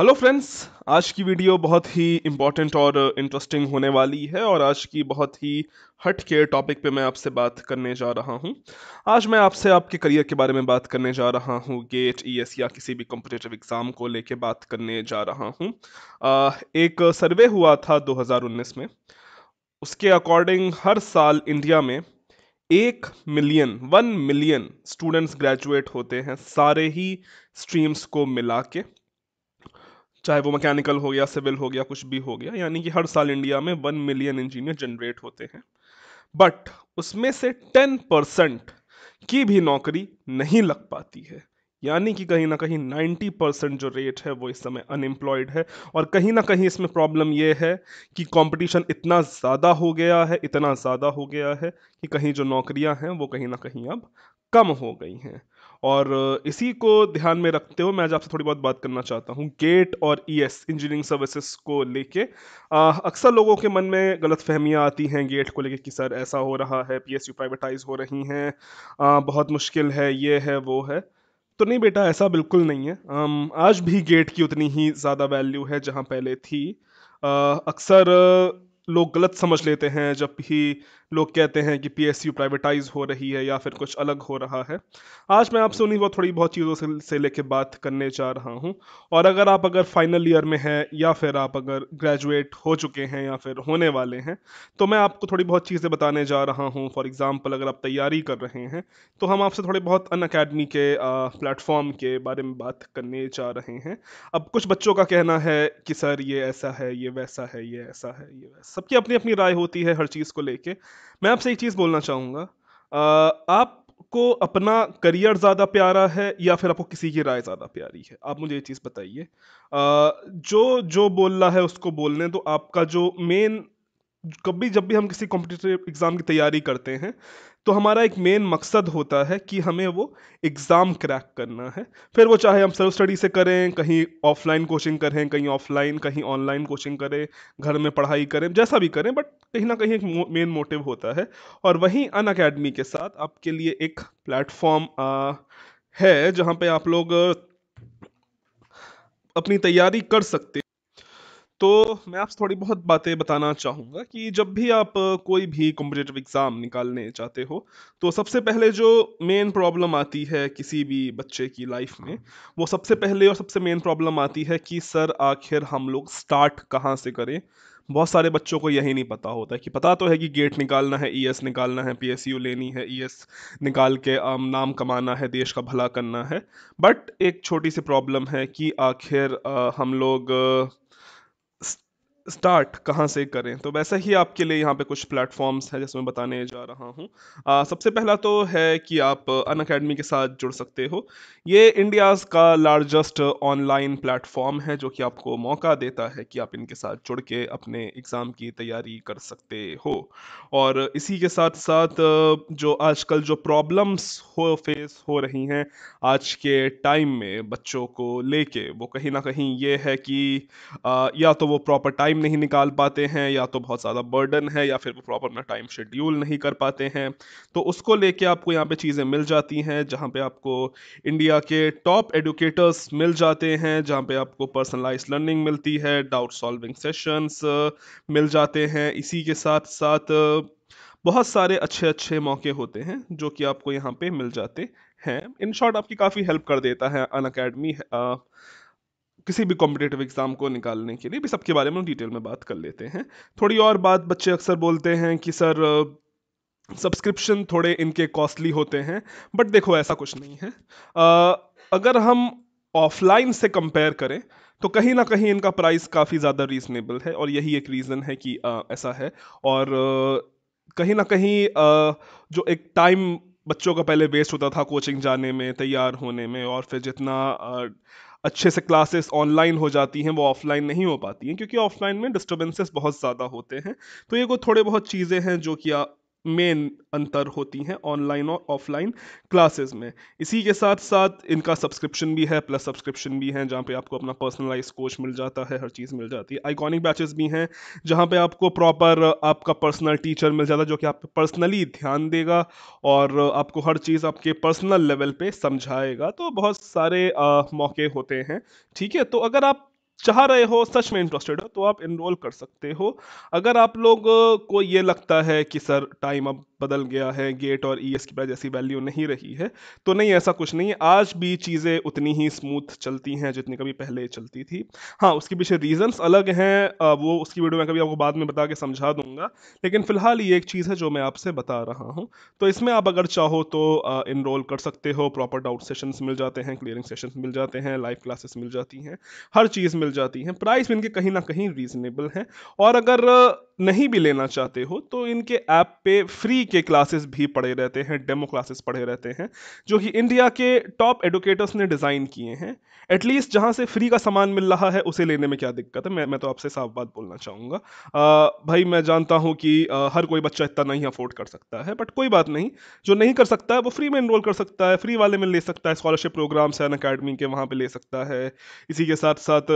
hello friends आज की video बहुत ही इम्पॉर्टेंट और इंटरेस्टिंग होने वाली है और आज की बहुत ही हट के टॉपिक पे मैं आपसे बात करने जा रहा हूँ आज मैं आपसे आपके करियर के बारे में बात करने जा रहा हूँ गेट ईएस e या किसी भी कॉम्पिटेटिव एग्ज़ाम को लेके बात करने जा रहा हूँ एक सर्वे हुआ था दो में उसके अकॉर्डिंग हर साल इंडिया में एक million one million students graduate होते हैं सारे ही स्ट्रीम्स को मिला के चाहे वो मैकेनिकल हो गया सिविल हो गया कुछ भी हो गया यानी कि हर साल इंडिया में वन मिलियन इंजीनियर जनरेट होते हैं बट उसमें से टेन परसेंट की भी नौकरी नहीं लग पाती है यानी कि कहीं ना कहीं नाइन्टी परसेंट जो रेट है वो इस समय अनएम्प्लॉयड है और कहीं ना कहीं इसमें प्रॉब्लम ये है कि कंपटीशन इतना ज़्यादा हो गया है इतना ज़्यादा हो गया है कि कहीं जो नौकरियां हैं वो कहीं ना कहीं अब कम हो गई हैं और इसी को ध्यान में रखते हुए मैं आज आपसे थोड़ी बहुत बात करना चाहता हूँ गेट और ई एस इंजीनियरिंग सर्विसेज को लेके अक्सर लोगों के मन में गलत फहमियाँ आती हैं गेट को लेके कि सर ऐसा हो रहा है पी एस यू प्राइवेटाइज हो रही हैं बहुत मुश्किल है ये है वो है तो नहीं बेटा ऐसा बिल्कुल नहीं है आज भी गेट की उतनी ही ज़्यादा वैल्यू है जहाँ पहले थी अक्सर लोग गलत समझ लेते हैं जब भी लोग कहते हैं कि पी प्राइवेटाइज हो रही है या फिर कुछ अलग हो रहा है आज मैं आपसे उन्हीं बहुत थोड़ी बहुत चीज़ों से, से लेके बात करने जा रहा हूं और अगर आप अगर फाइनल ईयर में हैं या फिर आप अगर ग्रेजुएट हो चुके हैं या फिर होने वाले हैं तो मैं आपको थोड़ी बहुत चीज़ें बताने जा रहा हूँ फॉर एग्ज़ाम्पल अगर आप तैयारी कर रहे हैं तो हम आपसे थोड़े बहुत अन अकेडमी के प्लेटफॉर्म के बारे में बात करने जा रहे हैं अब कुछ बच्चों का कहना है कि सर ये ऐसा है ये वैसा है ये ऐसा है ये वैसा सबकी अपनी अपनी राय होती है हर चीज़ को लेके मैं आपसे एक चीज़ बोलना चाहूँगा आपको अपना करियर ज़्यादा प्यारा है या फिर आपको किसी की राय ज़्यादा प्यारी है आप मुझे ये चीज़ बताइए जो जो बोल रहा है उसको बोलने तो आपका जो मेन कभी जब भी हम किसी कॉम्पिटिटिव एग्ज़ाम की तैयारी करते हैं तो हमारा एक मेन मकसद होता है कि हमें वो एग्ज़ाम क्रैक करना है फिर वो चाहे हम सेल्फ स्टडी से करें कहीं ऑफलाइन कोचिंग करें कहीं ऑफलाइन कहीं ऑनलाइन कोचिंग करें घर में पढ़ाई करें जैसा भी करें बट कहीं ना कहीं एक मेन मोटिव होता है और वहीं अन अकेडमी के साथ आपके लिए एक प्लेटफॉर्म है जहाँ पे आप लोग अपनी तैयारी कर सकते तो मैं आपसे थोड़ी बहुत बातें बताना चाहूँगा कि जब भी आप कोई भी कॉम्पिटेटिव एग्ज़ाम निकालने चाहते हो तो सबसे पहले जो मेन प्रॉब्लम आती है किसी भी बच्चे की लाइफ में वो सबसे पहले और सबसे मेन प्रॉब्लम आती है कि सर आखिर हम लोग स्टार्ट कहाँ से करें बहुत सारे बच्चों को यही नहीं पता होता है कि पता तो है कि गेट निकालना है ईएस e निकालना है पीएसयू लेनी है ईएस e निकाल के नाम कमाना है देश का भला करना है बट एक छोटी सी प्रॉब्लम है कि आखिर हम लोग स्टार्ट कहाँ से करें तो वैसे ही आपके लिए यहाँ पे कुछ प्लेटफॉर्म्स हैं जैसे मैं बताने जा रहा हूँ सबसे पहला तो है कि आप अन अकेडमी के साथ जुड़ सकते हो ये इंडियाज़ का लार्जेस्ट ऑनलाइन प्लेटफॉर्म है जो कि आपको मौका देता है कि आप इनके साथ जुड़ के अपने एग्ज़ाम की तैयारी कर सकते हो और इसी के साथ साथ जो आजकल जो प्रॉब्लम्स हो फेस हो रही हैं आज के टाइम में बच्चों को लेके वो कहीं ना कहीं ये है कि या तो वो प्रॉपर टाइम टाइम नहीं निकाल पाते हैं या तो बहुत ज़्यादा बर्डन है या फिर वो प्रॉपर अपना टाइम शेड्यूल नहीं कर पाते हैं तो उसको लेके आपको यहाँ पे चीज़ें मिल जाती हैं जहाँ पे आपको इंडिया के टॉप एडुकेटर्स मिल जाते हैं जहाँ पे आपको पर्सनलाइज लर्निंग मिलती है डाउट सॉल्विंग सेशंस मिल जाते हैं इसी के साथ साथ बहुत सारे अच्छे अच्छे मौके होते हैं जो कि आपको यहाँ पे मिल जाते हैं इन शॉर्ट आपकी काफ़ी हेल्प कर देता है अन अकेडमी किसी भी कॉम्पिटेटिव एग्ज़ाम को निकालने के लिए भी सबके बारे में डिटेल में बात कर लेते हैं थोड़ी और बात बच्चे अक्सर बोलते हैं कि सर सब्सक्रिप्शन थोड़े इनके कॉस्टली होते हैं बट देखो ऐसा कुछ नहीं है आ, अगर हम ऑफलाइन से कंपेयर करें तो कहीं ना कहीं इनका प्राइस काफ़ी ज़्यादा रीज़नेबल है और यही एक रीज़न है कि आ, ऐसा है और आ, कहीं ना कहीं आ, जो एक टाइम बच्चों का पहले वेस्ट होता था कोचिंग जाने में तैयार होने में और फिर जितना अच्छे से क्लासेस ऑनलाइन हो जाती हैं वो ऑफलाइन नहीं हो पाती हैं क्योंकि ऑफलाइन में डिस्टर्बेंसेस बहुत ज़्यादा होते हैं तो ये वो थोड़े बहुत चीज़ें हैं जो कि मेन अंतर होती हैं ऑनलाइन और ऑफलाइन क्लासेस में इसी के साथ साथ इनका सब्सक्रिप्शन भी है प्लस सब्सक्रिप्शन भी है जहाँ पे आपको अपना पर्सनलाइज कोच मिल जाता है हर चीज़ मिल जाती है आइकॉनिक बैचेस भी हैं जहाँ पे आपको प्रॉपर आपका पर्सनल टीचर मिल जाता है जो कि आप पर्सनली ध्यान देगा और आपको हर चीज़ आपके पर्सनल लेवल पर समझाएगा तो बहुत सारे आ, मौके होते हैं ठीक है तो अगर आप चाह रहे हो सच में इंटरेस्टेड हो तो आप इनरोल कर सकते हो अगर आप लोग को ये लगता है कि सर टाइम अब बदल गया है गेट और ई e की बजाय जैसी वैल्यू नहीं रही है तो नहीं ऐसा कुछ नहीं है आज भी चीज़ें उतनी ही स्मूथ चलती हैं जितनी कभी पहले चलती थी हाँ उसके पीछे रीजंस अलग हैं वो उसकी वीडियो मैं कभी आपको बाद में बता के समझा दूंगा लेकिन फिलहाल ये एक चीज़ है जो मैं आपसे बता रहा हूँ तो इसमें आप अगर चाहो तो इनरोल कर सकते हो प्रॉपर डाउट सेशन मिल जाते हैं क्लियरिंग सेशन मिल जाते हैं लाइव क्लासेस मिल जाती हैं हर चीज़ मिल जाती है प्राइस इनके कहीं ना कहीं रीजनेबल हैं और अगर नहीं भी लेना चाहते हो तो इनके ऐप पे फ्री के क्लासेस भी पढ़े रहते हैं डेमो क्लासेस पढ़े रहते हैं जो कि इंडिया के टॉप एडुकेटर्स ने डिज़ाइन किए हैं एटलीस्ट जहाँ से फ्री का सामान मिल रहा है उसे लेने में क्या दिक्कत है मैं मैं तो आपसे साफ बात बोलना चाहूँगा भाई मैं जानता हूँ कि आ, हर कोई बच्चा इतना नहीं अफोर्ड कर सकता है बट कोई बात नहीं जो नहीं कर सकता है वो फ्री में इनरोल कर सकता है फ्री वाले में ले सकता है स्कॉलरशिप प्रोग्राम्स है अन अकेडमी के वहाँ पर ले सकता है इसी के साथ साथ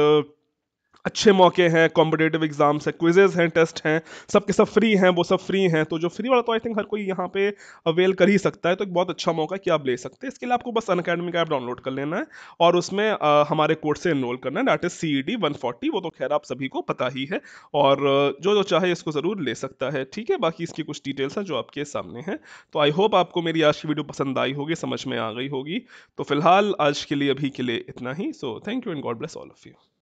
अच्छे मौके हैं कॉम्पिटेटिव एग्जाम्स हैं क्विजेज हैं टेस्ट हैं सब के सब फ्री हैं वो सब फ्री हैं तो जो फ्री वाला तो आई थिंक हर कोई यहाँ पे अवेल कर ही सकता है तो एक बहुत अच्छा मौका कि आप ले सकते हैं इसके लिए आपको बस अन अकेडमी का ऐप डाउनलोड कर लेना है और उसमें आ, हमारे कोर्स से इनरोल करना है that is C E D one forty वो तो खैर आप सभी को पता ही है और जो जो चाहे इसको ज़रूर ले सकता है ठीक है बाकी इसकी कुछ डिटेल्स हैं जो आपके सामने हैं तो आई होप आपको मेरी आज की वीडियो पसंद आई होगी समझ में आ गई होगी तो फिलहाल आज के लिए अभी के लिए इतना ही so thank you and God bless all of you